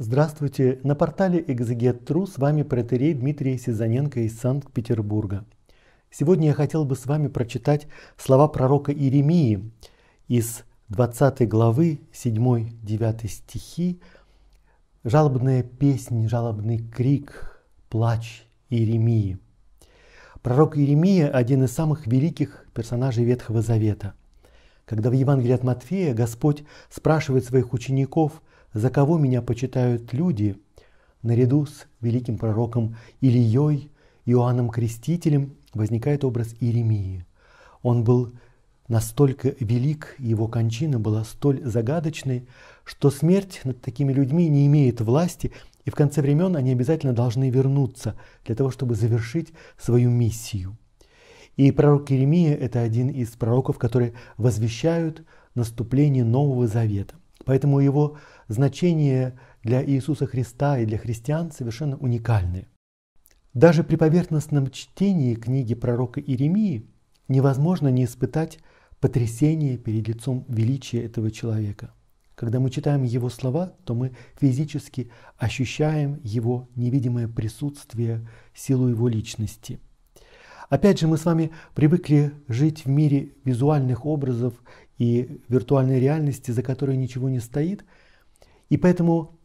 Здравствуйте! На портале Экзегет.ру с вами протерей Дмитрий Сизаненко из Санкт-Петербурга. Сегодня я хотел бы с вами прочитать слова пророка Иеремии из 20 главы 7-9 стихи. Жалобная песнь, жалобный крик, плач Иеремии. Пророк Иеремия – один из самых великих персонажей Ветхого Завета. Когда в Евангелии от Матфея Господь спрашивает своих учеников – за кого меня почитают люди, наряду с великим пророком Ильей, Иоанном Крестителем, возникает образ Иеремии. Он был настолько велик, его кончина была столь загадочной, что смерть над такими людьми не имеет власти, и в конце времен они обязательно должны вернуться для того, чтобы завершить свою миссию. И пророк Иеремия – это один из пророков, которые возвещают наступление Нового Завета – Поэтому его значение для Иисуса Христа и для христиан совершенно уникальны. Даже при поверхностном чтении книги пророка Иеремии невозможно не испытать потрясение перед лицом величия этого человека. Когда мы читаем его слова, то мы физически ощущаем его невидимое присутствие, силу его личности. Опять же, мы с вами привыкли жить в мире визуальных образов и виртуальной реальности, за которой ничего не стоит. И поэтому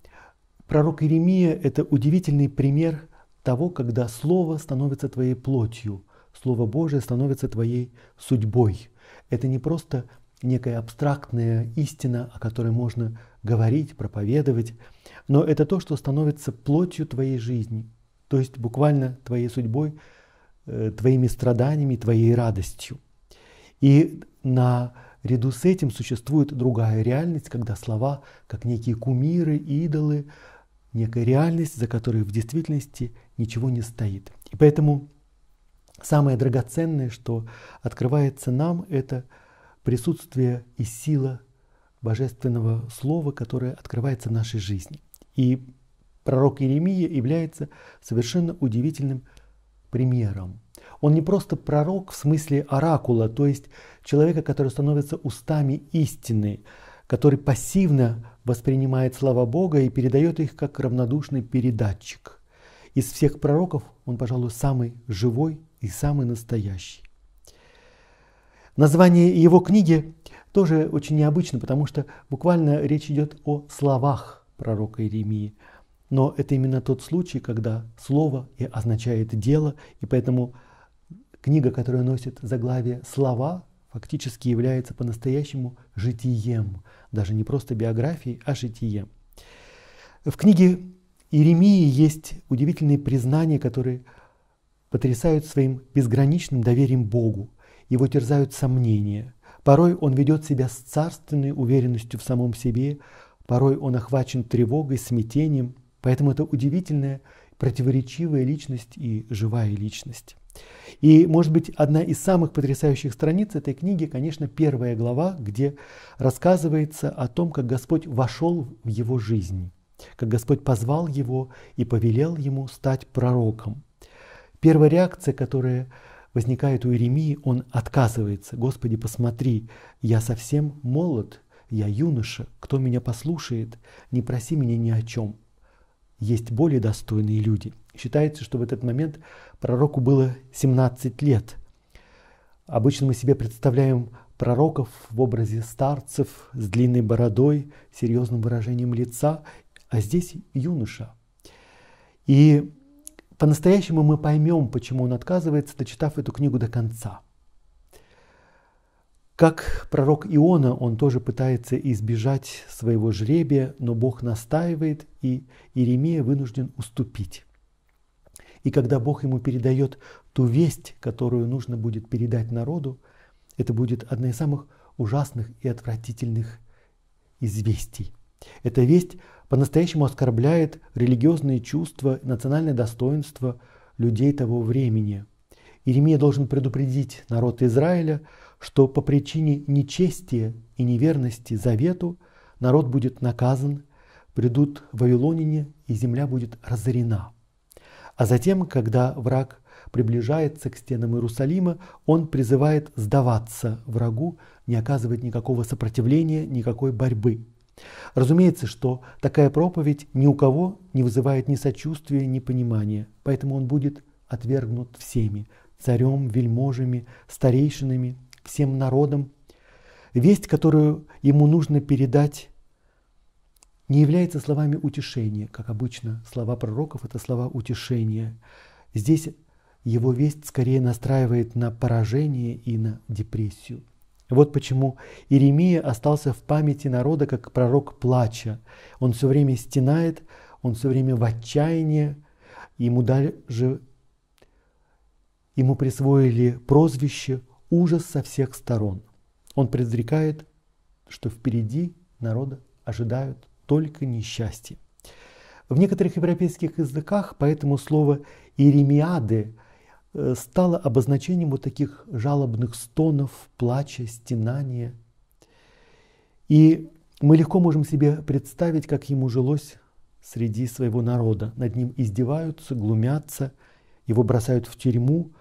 пророк Иеремия – это удивительный пример того, когда Слово становится твоей плотью, Слово Божие становится твоей судьбой. Это не просто некая абстрактная истина, о которой можно говорить, проповедовать, но это то, что становится плотью твоей жизни, то есть буквально твоей судьбой, э, твоими страданиями, твоей радостью. И на Ряду с этим существует другая реальность, когда слова, как некие кумиры, идолы, некая реальность, за которой в действительности ничего не стоит. И поэтому самое драгоценное, что открывается нам, это присутствие и сила божественного слова, которое открывается в нашей жизни. И пророк Иеремия является совершенно удивительным примером он не просто пророк в смысле оракула, то есть человека, который становится устами истины, который пассивно воспринимает слова Бога и передает их как равнодушный передатчик. Из всех пророков он, пожалуй, самый живой и самый настоящий. Название его книги тоже очень необычно, потому что буквально речь идет о словах пророка Иеремии. Но это именно тот случай, когда слово и означает дело, и поэтому Книга, которая носит заглавие «Слова», фактически является по-настоящему житием, даже не просто биографией, а житием. В книге Иеремии есть удивительные признания, которые потрясают своим безграничным доверием Богу. Его терзают сомнения. Порой он ведет себя с царственной уверенностью в самом себе, порой он охвачен тревогой, смятением. Поэтому это удивительная, противоречивая личность и живая личность. И, может быть, одна из самых потрясающих страниц этой книги, конечно, первая глава, где рассказывается о том, как Господь вошел в его жизнь, как Господь позвал его и повелел ему стать пророком. Первая реакция, которая возникает у Иеремии, он отказывается. «Господи, посмотри, я совсем молод, я юноша, кто меня послушает, не проси меня ни о чем» есть более достойные люди. Считается, что в этот момент пророку было 17 лет. Обычно мы себе представляем пророков в образе старцев с длинной бородой, серьезным выражением лица, а здесь юноша. И по-настоящему мы поймем, почему он отказывается, дочитав эту книгу до конца. Как пророк Иона, он тоже пытается избежать своего жребия, но Бог настаивает, и Иеремия вынужден уступить. И когда Бог ему передает ту весть, которую нужно будет передать народу, это будет одна из самых ужасных и отвратительных известий. Эта весть по-настоящему оскорбляет религиозные чувства, национальное достоинство людей того времени. Иеремия должен предупредить народ Израиля – что по причине нечестия и неверности завету народ будет наказан, придут вавилоняне и земля будет разорена. А затем, когда враг приближается к стенам Иерусалима, он призывает сдаваться врагу, не оказывать никакого сопротивления, никакой борьбы. Разумеется, что такая проповедь ни у кого не вызывает ни сочувствия, ни понимания, поэтому он будет отвергнут всеми – царем, вельможами, старейшинами всем народам. Весть, которую ему нужно передать, не является словами утешения, как обычно слова пророков – это слова утешения. Здесь его весть скорее настраивает на поражение и на депрессию. Вот почему Иеремия остался в памяти народа как пророк плача. Он все время стенает, он все время в отчаянии, ему даже ему присвоили прозвище ужас со всех сторон. Он предрекает, что впереди народа ожидают только несчастье. В некоторых европейских языках поэтому слово «иеремиады» э, стало обозначением вот таких жалобных стонов, плача, стенания. И мы легко можем себе представить, как ему жилось среди своего народа. Над ним издеваются, глумятся, его бросают в тюрьму,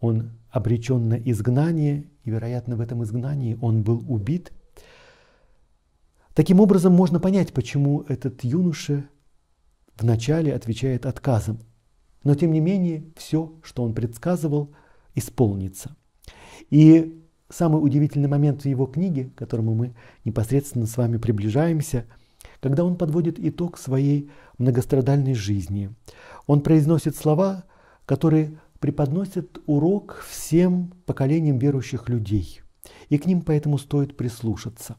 он обречен на изгнание, и, вероятно, в этом изгнании он был убит. Таким образом, можно понять, почему этот юноша вначале отвечает отказом. Но, тем не менее, все, что он предсказывал, исполнится. И самый удивительный момент в его книге, к которому мы непосредственно с вами приближаемся, когда он подводит итог своей многострадальной жизни. Он произносит слова, которые преподносят урок всем поколениям верующих людей, и к ним поэтому стоит прислушаться.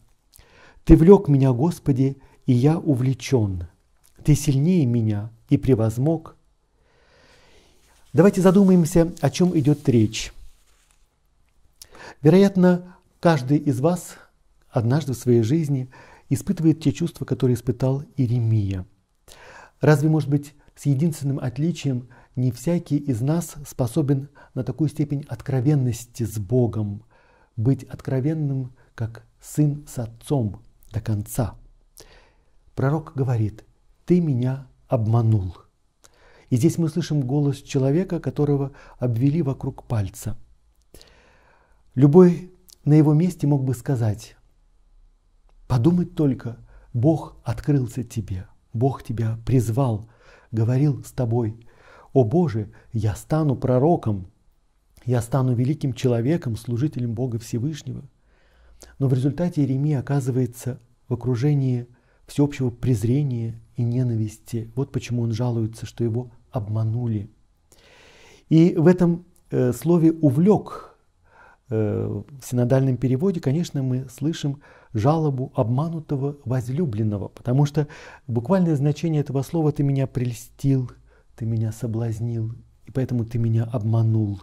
«Ты влек меня, Господи, и я увлечен. Ты сильнее меня и превозмог». Давайте задумаемся, о чем идет речь. Вероятно, каждый из вас однажды в своей жизни испытывает те чувства, которые испытал Иеремия. Разве может быть с единственным отличием – не всякий из нас способен на такую степень откровенности с Богом, быть откровенным, как сын с отцом до конца. Пророк говорит, ты меня обманул. И здесь мы слышим голос человека, которого обвели вокруг пальца. Любой на его месте мог бы сказать, подумать только, Бог открылся тебе, Бог тебя призвал, говорил с тобой, «О Боже, я стану пророком, я стану великим человеком, служителем Бога Всевышнего». Но в результате Иеремия оказывается в окружении всеобщего презрения и ненависти. Вот почему он жалуется, что его обманули. И в этом э, слове «увлек» э, в синодальном переводе, конечно, мы слышим жалобу обманутого возлюбленного, потому что буквальное значение этого слова «ты меня прельстил», ты меня соблазнил, и поэтому ты меня обманул.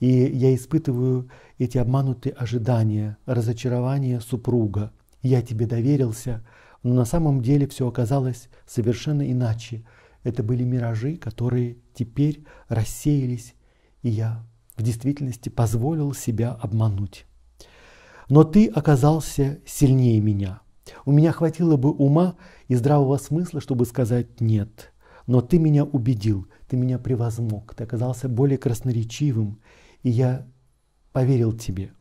И я испытываю эти обманутые ожидания, разочарование супруга. Я тебе доверился, но на самом деле все оказалось совершенно иначе. Это были миражи, которые теперь рассеялись, и я в действительности позволил себя обмануть. Но ты оказался сильнее меня. У меня хватило бы ума и здравого смысла, чтобы сказать «нет». Но ты меня убедил, ты меня превозмог, ты оказался более красноречивым, и я поверил тебе.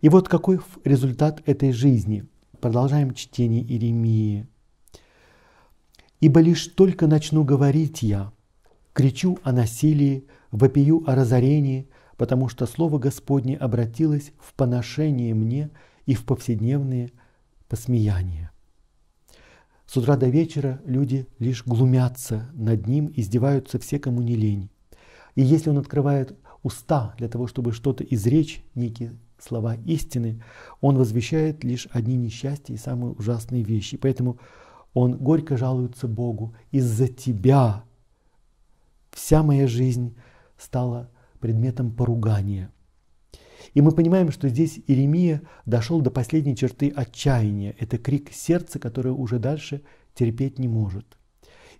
И вот какой результат этой жизни. Продолжаем чтение Иеремии. «Ибо лишь только начну говорить я, кричу о насилии, вопию о разорении, потому что Слово Господне обратилось в поношение мне и в повседневные посмеяния. С утра до вечера люди лишь глумятся над ним, издеваются все, кому не лень. И если он открывает уста для того, чтобы что-то изречь, некие слова истины, он возвещает лишь одни несчастья и самые ужасные вещи. Поэтому он горько жалуется Богу. Из-за тебя вся моя жизнь стала предметом поругания – и мы понимаем, что здесь Иеремия дошел до последней черты отчаяния. Это крик сердца, которое уже дальше терпеть не может.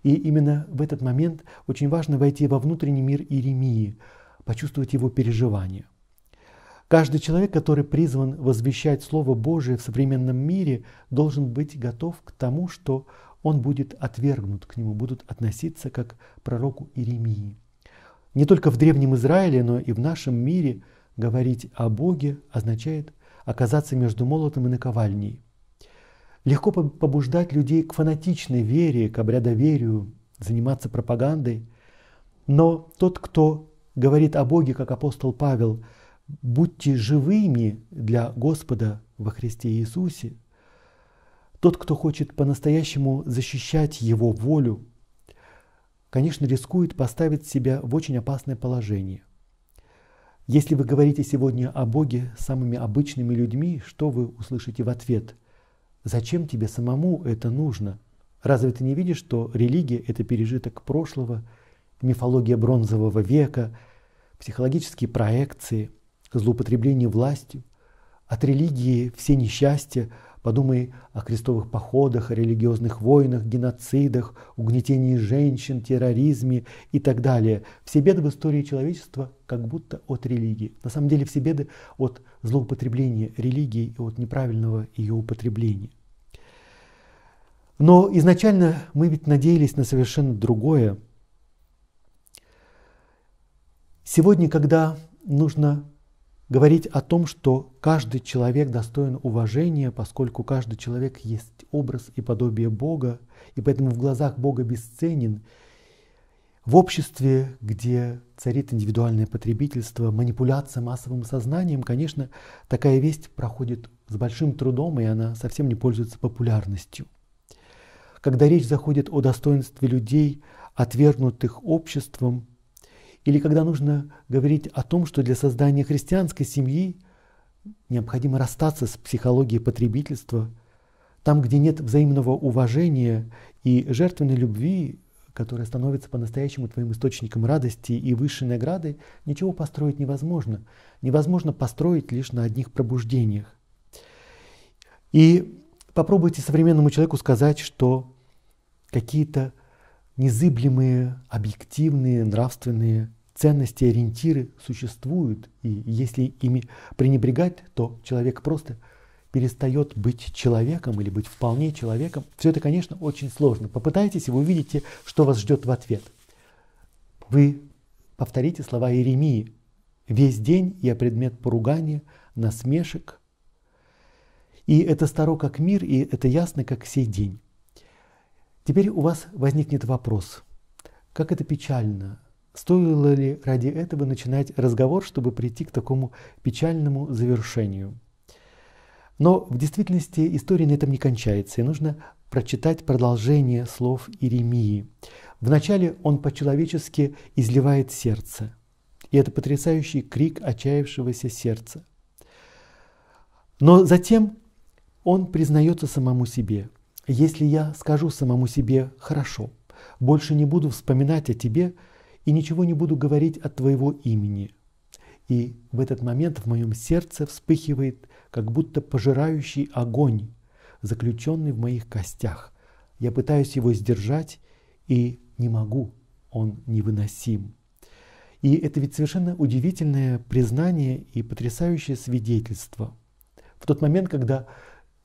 И именно в этот момент очень важно войти во внутренний мир Иеремии, почувствовать его переживания. Каждый человек, который призван возвещать Слово Божие в современном мире, должен быть готов к тому, что он будет отвергнут, к нему будут относиться как к пророку Иеремии. Не только в Древнем Израиле, но и в нашем мире – Говорить о Боге означает оказаться между молотом и наковальней. Легко побуждать людей к фанатичной вере, к обрядоверию, заниматься пропагандой. Но тот, кто говорит о Боге, как апостол Павел, «Будьте живыми для Господа во Христе Иисусе», тот, кто хочет по-настоящему защищать его волю, конечно, рискует поставить себя в очень опасное положение. Если вы говорите сегодня о Боге самыми обычными людьми, что вы услышите в ответ? Зачем тебе самому это нужно? Разве ты не видишь, что религия – это пережиток прошлого, мифология бронзового века, психологические проекции, злоупотребление властью? От религии все несчастья – Подумай о крестовых походах, о религиозных войнах, геноцидах, угнетении женщин, терроризме и так далее. Все беды в истории человечества как будто от религии. На самом деле все беды от злоупотребления религии и от неправильного ее употребления. Но изначально мы ведь надеялись на совершенно другое. Сегодня, когда нужно говорить о том, что каждый человек достоин уважения, поскольку каждый человек есть образ и подобие Бога, и поэтому в глазах Бога бесценен. В обществе, где царит индивидуальное потребительство, манипуляция массовым сознанием, конечно, такая весть проходит с большим трудом, и она совсем не пользуется популярностью. Когда речь заходит о достоинстве людей, отвергнутых обществом, или когда нужно говорить о том, что для создания христианской семьи необходимо расстаться с психологией потребительства, там, где нет взаимного уважения и жертвенной любви, которая становится по-настоящему твоим источником радости и высшей награды, ничего построить невозможно. Невозможно построить лишь на одних пробуждениях. И попробуйте современному человеку сказать, что какие-то незыблемые, объективные, нравственные ценности, ориентиры существуют, и если ими пренебрегать, то человек просто перестает быть человеком или быть вполне человеком. Все это, конечно, очень сложно. Попытайтесь, и вы увидите, что вас ждет в ответ. Вы повторите слова Иеремии. «Весь день я предмет поругания, насмешек». И это старо как мир, и это ясно как сей день. Теперь у вас возникнет вопрос, как это печально, стоило ли ради этого начинать разговор, чтобы прийти к такому печальному завершению. Но в действительности история на этом не кончается, и нужно прочитать продолжение слов Иеремии. Вначале он по-человечески изливает сердце, и это потрясающий крик отчаявшегося сердца. Но затем он признается самому себе – если я скажу самому себе «хорошо», больше не буду вспоминать о тебе и ничего не буду говорить от твоего имени. И в этот момент в моем сердце вспыхивает как будто пожирающий огонь, заключенный в моих костях. Я пытаюсь его сдержать и не могу, он невыносим. И это ведь совершенно удивительное признание и потрясающее свидетельство. В тот момент, когда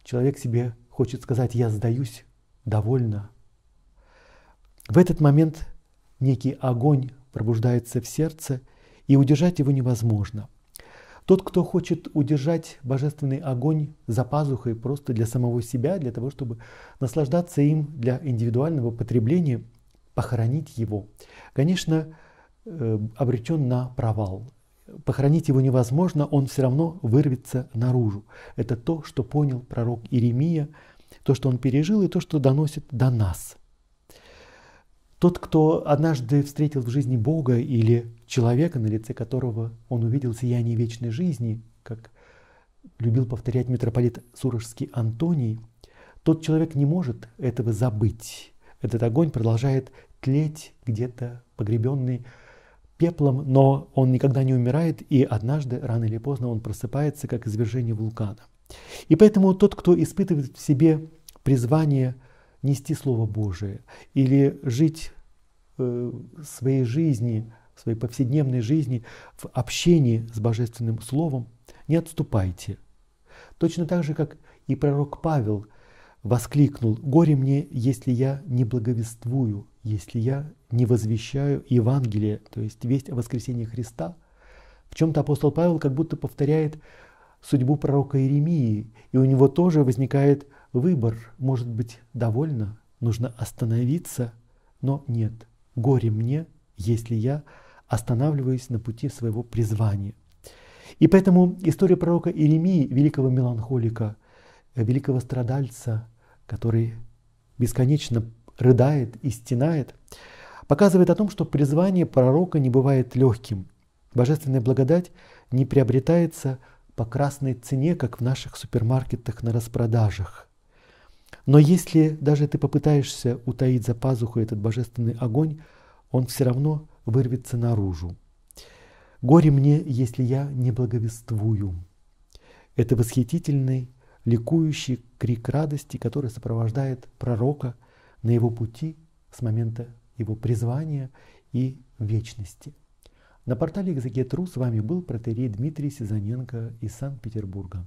человек себе хочет сказать «я сдаюсь, довольно». В этот момент некий огонь пробуждается в сердце, и удержать его невозможно. Тот, кто хочет удержать божественный огонь за пазухой просто для самого себя, для того, чтобы наслаждаться им для индивидуального потребления, похоронить его, конечно, э, обречен на провал похоронить его невозможно, он все равно вырвется наружу. Это то, что понял пророк Иеремия, то, что он пережил и то, что доносит до нас. Тот, кто однажды встретил в жизни Бога или человека, на лице которого он увидел сияние вечной жизни, как любил повторять митрополит Сурожский Антоний, тот человек не может этого забыть. Этот огонь продолжает тлеть где-то погребенный пеплом, но он никогда не умирает, и однажды, рано или поздно, он просыпается, как извержение вулкана. И поэтому тот, кто испытывает в себе призвание нести Слово Божие или жить э, своей жизни, своей повседневной жизни в общении с Божественным Словом, не отступайте. Точно так же, как и пророк Павел воскликнул «Горе мне, если я не благовествую если я не возвещаю Евангелие, то есть весть о воскресении Христа. В чем-то апостол Павел как будто повторяет судьбу пророка Иеремии, и у него тоже возникает выбор, может быть, довольно, нужно остановиться, но нет, горе мне, если я останавливаюсь на пути своего призвания. И поэтому история пророка Иеремии, великого меланхолика, великого страдальца, который бесконечно рыдает и стенает, показывает о том, что призвание пророка не бывает легким. Божественная благодать не приобретается по красной цене, как в наших супермаркетах на распродажах. Но если даже ты попытаешься утаить за пазуху этот божественный огонь, он все равно вырвется наружу. Горе мне, если я не благовествую. Это восхитительный, ликующий крик радости, который сопровождает пророка – на его пути с момента его призвания и вечности. На портале «Экзегет.ру» с вами был протерей Дмитрий Сизаненко из Санкт-Петербурга.